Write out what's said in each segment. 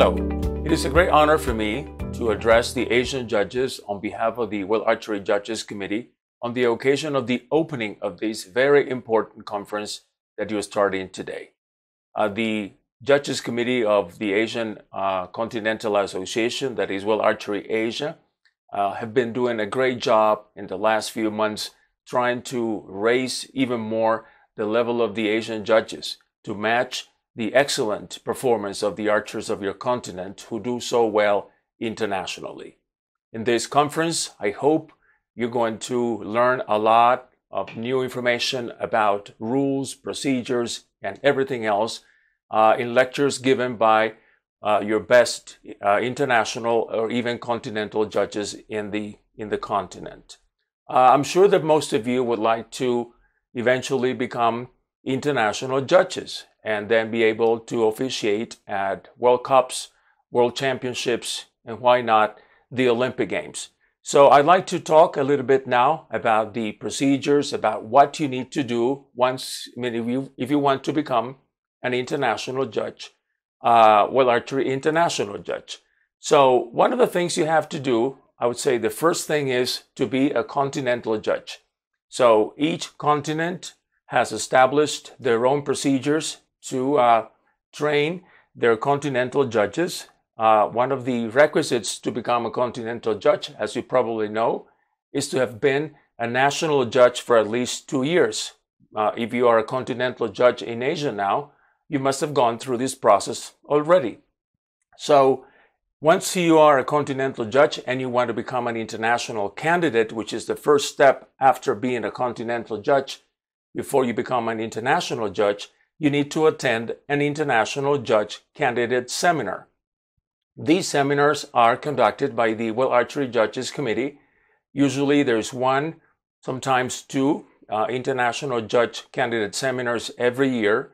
Hello. It is a great honor for me to address the Asian judges on behalf of the World Archery Judges Committee on the occasion of the opening of this very important conference that you are starting today. Uh, the Judges Committee of the Asian uh, Continental Association, that is World Archery Asia, uh, have been doing a great job in the last few months trying to raise even more the level of the Asian judges to match the excellent performance of the archers of your continent who do so well internationally. In this conference, I hope you're going to learn a lot of new information about rules, procedures, and everything else uh, in lectures given by uh, your best uh, international or even continental judges in the in the continent. Uh, I'm sure that most of you would like to eventually become international judges and then be able to officiate at World Cups, World Championships, and why not the Olympic Games. So I'd like to talk a little bit now about the procedures, about what you need to do once, I mean, if you, if you want to become an international judge, uh, well, archery international judge. So one of the things you have to do, I would say the first thing is to be a continental judge. So each continent has established their own procedures to uh, train their continental judges. Uh, one of the requisites to become a continental judge, as you probably know, is to have been a national judge for at least two years. Uh, if you are a continental judge in Asia now, you must have gone through this process already. So, once you are a continental judge and you want to become an international candidate, which is the first step after being a continental judge, before you become an international judge, you need to attend an international judge candidate seminar. These seminars are conducted by the World Archery Judges Committee. Usually there's one, sometimes two uh, international judge candidate seminars every year.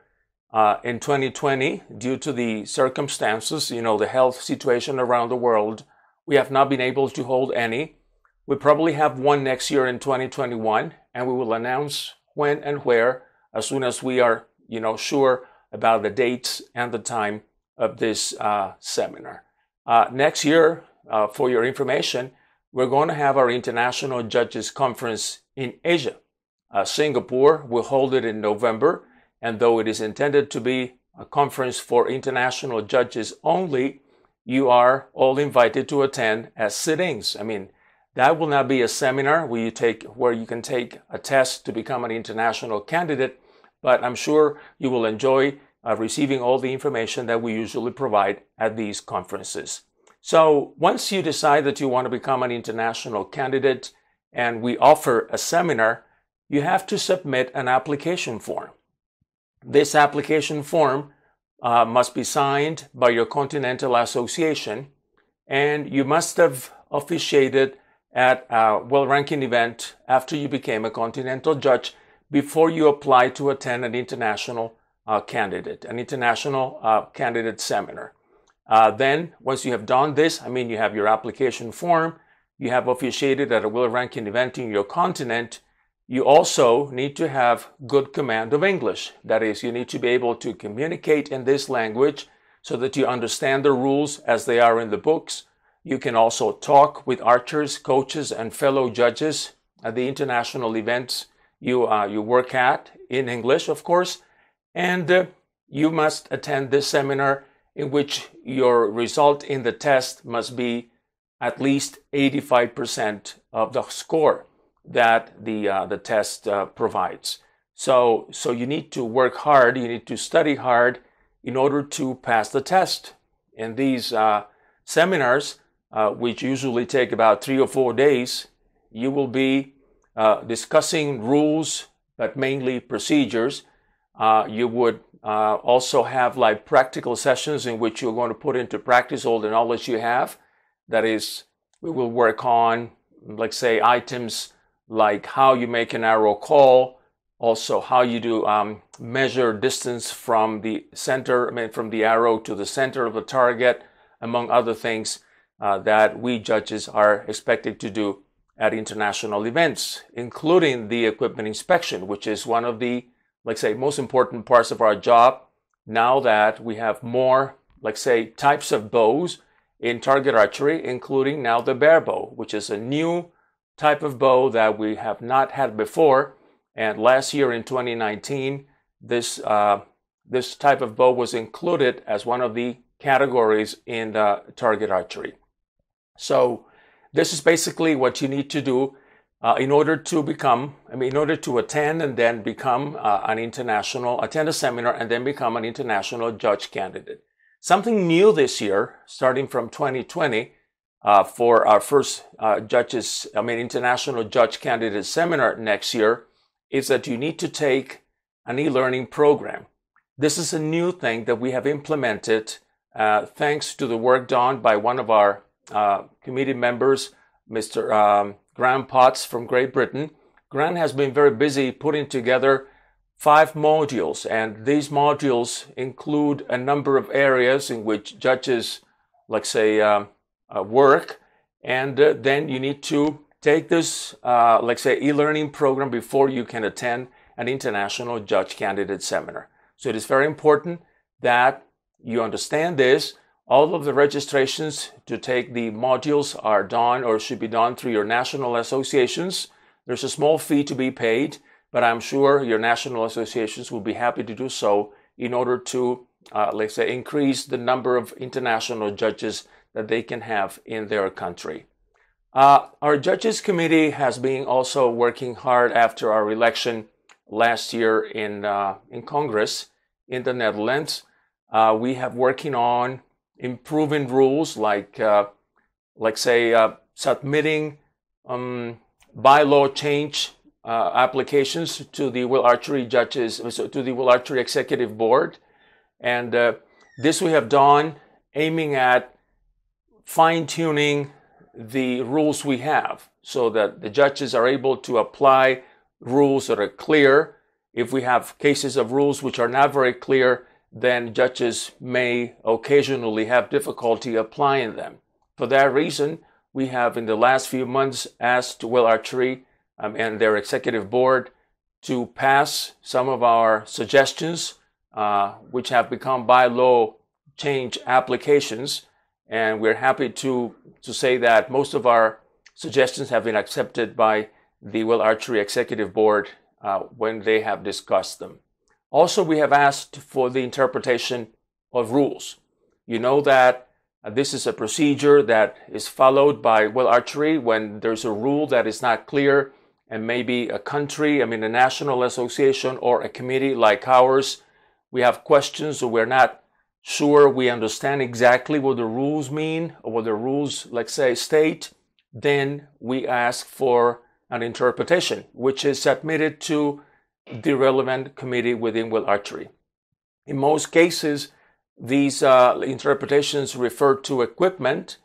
Uh, in 2020, due to the circumstances, you know, the health situation around the world, we have not been able to hold any. We probably have one next year in 2021, and we will announce when and where as soon as we are you know, sure about the date and the time of this uh, seminar. Uh, next year, uh, for your information, we're going to have our International Judges Conference in Asia. Uh, Singapore will hold it in November, and though it is intended to be a conference for international judges only, you are all invited to attend as sittings. I mean, that will not be a seminar where you take where you can take a test to become an international candidate but I'm sure you will enjoy uh, receiving all the information that we usually provide at these conferences. So once you decide that you want to become an international candidate and we offer a seminar, you have to submit an application form. This application form uh, must be signed by your continental association and you must have officiated at a well-ranking event after you became a continental judge before you apply to attend an international uh, candidate, an international uh, candidate seminar. Uh, then, once you have done this, I mean, you have your application form, you have officiated at a world ranking event in your continent, you also need to have good command of English. That is, you need to be able to communicate in this language so that you understand the rules as they are in the books. You can also talk with archers, coaches, and fellow judges at the international events you, uh, you work at in English, of course, and uh, you must attend this seminar in which your result in the test must be at least 85% of the score that the, uh, the test uh, provides. So, so you need to work hard, you need to study hard in order to pass the test. And these uh, seminars, uh, which usually take about three or four days, you will be uh, discussing rules, but mainly procedures. Uh, you would uh, also have like practical sessions in which you're going to put into practice all the knowledge you have. That is, we will work on, let's say, items like how you make an arrow call, also how you do um, measure distance from the center, I mean, from the arrow to the center of the target, among other things uh, that we judges are expected to do at international events, including the equipment inspection, which is one of the, like say, most important parts of our job now that we have more, like say, types of bows in target archery, including now the bear bow, which is a new type of bow that we have not had before. And last year in 2019, this uh, this type of bow was included as one of the categories in the target archery. So this is basically what you need to do uh, in order to become, I mean, in order to attend and then become uh, an international, attend a seminar and then become an international judge candidate. Something new this year, starting from 2020, uh, for our first uh, judges, I mean, international judge candidate seminar next year, is that you need to take an e-learning program. This is a new thing that we have implemented uh, thanks to the work done by one of our uh, committee members, Mr. Um, Graham Potts from Great Britain. Graham has been very busy putting together five modules, and these modules include a number of areas in which judges, like say, uh, uh, work, and uh, then you need to take this, uh, like say, e-learning program before you can attend an international judge candidate seminar. So it is very important that you understand this all of the registrations to take the modules are done or should be done through your national associations. There's a small fee to be paid, but I'm sure your national associations will be happy to do so in order to, uh, let's say, increase the number of international judges that they can have in their country. Uh, our judges committee has been also working hard after our election last year in uh, in Congress in the Netherlands. Uh, we have working on improving rules like, uh, like say, uh, submitting um, bylaw change uh, applications to the Will Archery judges, uh, so to the Will Archery Executive Board. And uh, this we have done aiming at fine tuning the rules we have so that the judges are able to apply rules that are clear. If we have cases of rules which are not very clear, then judges may occasionally have difficulty applying them. For that reason, we have in the last few months asked Will Archery um, and their executive board to pass some of our suggestions, uh, which have become bylaw change applications. And we're happy to, to say that most of our suggestions have been accepted by the Will Archery Executive Board uh, when they have discussed them. Also, we have asked for the interpretation of rules. You know that this is a procedure that is followed by, well, archery when there's a rule that is not clear and maybe a country, I mean, a national association or a committee like ours, we have questions or we're not sure we understand exactly what the rules mean or what the rules, let's say, state, then we ask for an interpretation, which is submitted to the relevant committee within Will Archery. In most cases, these uh, interpretations refer to equipment.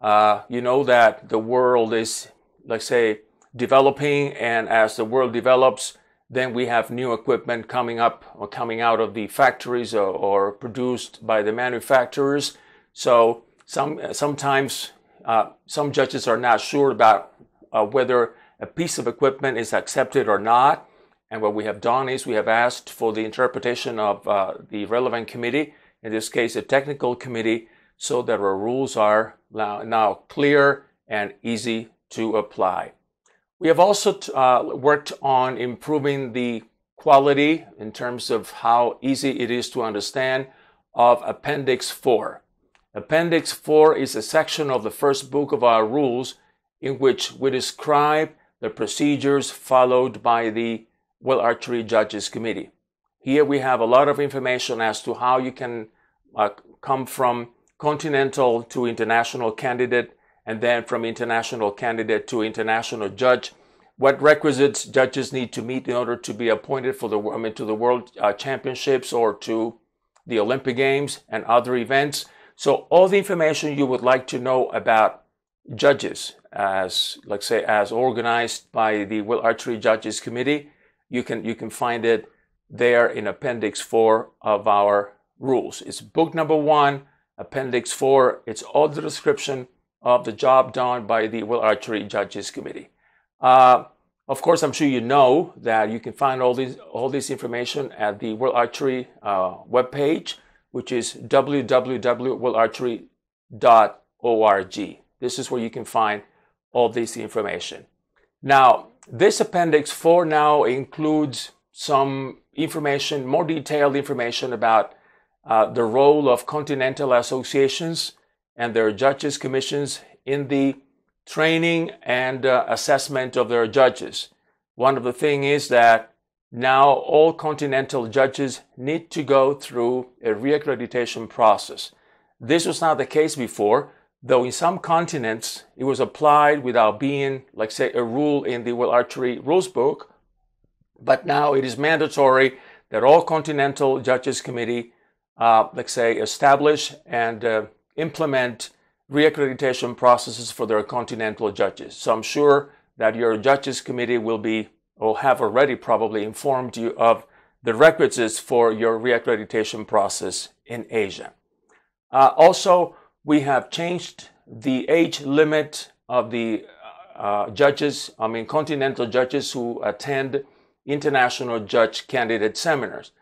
Uh, you know that the world is, let's say, developing, and as the world develops, then we have new equipment coming up or coming out of the factories or, or produced by the manufacturers. So some sometimes uh, some judges are not sure about uh, whether a piece of equipment is accepted or not and what we have done is we have asked for the interpretation of uh, the relevant committee, in this case, a technical committee, so that our rules are now, now clear and easy to apply. We have also uh, worked on improving the quality in terms of how easy it is to understand of Appendix 4. Appendix 4 is a section of the first book of our rules in which we describe the procedures followed by the well Archery Judges Committee. Here we have a lot of information as to how you can uh, come from continental to international candidate and then from international candidate to international judge. What requisites judges need to meet in order to be appointed for the I mean, to the World uh, Championships or to the Olympic Games and other events. So all the information you would like to know about judges, as let's say as organized by the Will Archery Judges Committee, you can, you can find it there in Appendix 4 of our rules. It's book number one, Appendix 4. It's all the description of the job done by the Will Archery Judges Committee. Uh, of course, I'm sure you know that you can find all this, all this information at the World Archery uh, webpage, which is www.worldarchery.org. This is where you can find all this information. Now, this Appendix 4 now includes some information, more detailed information about uh, the role of continental associations and their judges' commissions in the training and uh, assessment of their judges. One of the things is that now all continental judges need to go through a reaccreditation process. This was not the case before though in some continents it was applied without being, like, say, a rule in the World Archery Rules Book, but now it is mandatory that all continental judges committee, uh, like, say, establish and uh, implement reaccreditation processes for their continental judges. So I'm sure that your judges committee will be or have already probably informed you of the requisites for your reaccreditation process in Asia. Uh, also, we have changed the age limit of the uh, uh, judges, I mean, continental judges who attend international judge candidate seminars.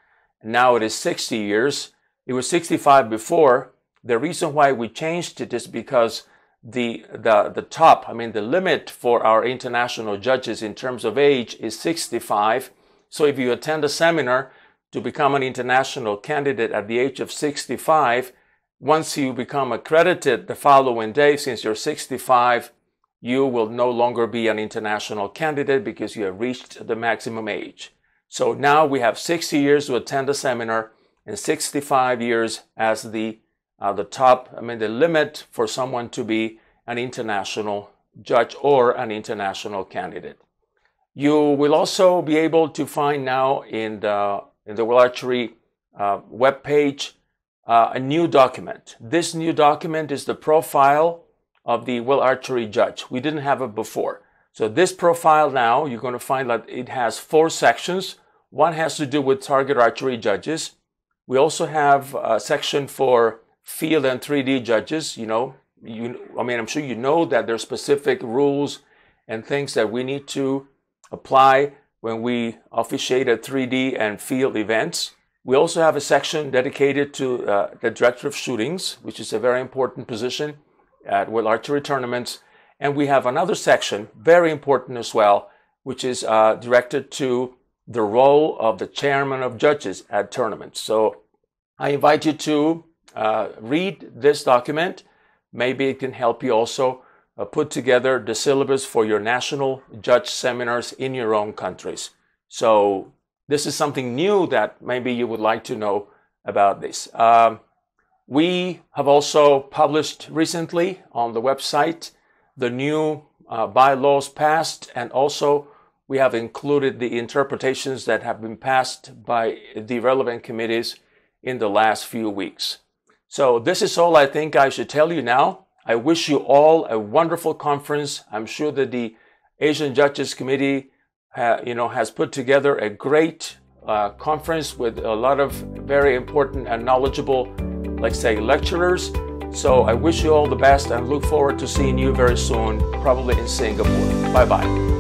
Now it is 60 years. It was 65 before. The reason why we changed it is because the, the, the top, I mean, the limit for our international judges in terms of age is 65. So if you attend a seminar to become an international candidate at the age of 65, once you become accredited the following day, since you're 65, you will no longer be an international candidate because you have reached the maximum age. So now we have 60 years to attend the seminar and 65 years as the uh, the top, I mean, the limit for someone to be an international judge or an international candidate. You will also be able to find now in the in the World Archery uh, webpage uh, a new document. This new document is the profile of the Will Archery judge. We didn't have it before. So this profile now, you're going to find that it has four sections. One has to do with target archery judges. We also have a section for field and 3D judges. You know, you, I mean, I'm sure you know that there's specific rules and things that we need to apply when we officiate at 3D and field events. We also have a section dedicated to uh, the director of shootings, which is a very important position at World Archery tournaments. And we have another section, very important as well, which is uh, directed to the role of the chairman of judges at tournaments. So I invite you to uh, read this document. Maybe it can help you also uh, put together the syllabus for your national judge seminars in your own countries. So this is something new that maybe you would like to know about this. Um, we have also published recently on the website the new uh, bylaws passed, and also we have included the interpretations that have been passed by the relevant committees in the last few weeks. So, this is all I think I should tell you now. I wish you all a wonderful conference. I'm sure that the Asian Judges Committee you know, has put together a great uh, conference with a lot of very important and knowledgeable, like say, lecturers. So I wish you all the best and look forward to seeing you very soon, probably in Singapore. Bye bye.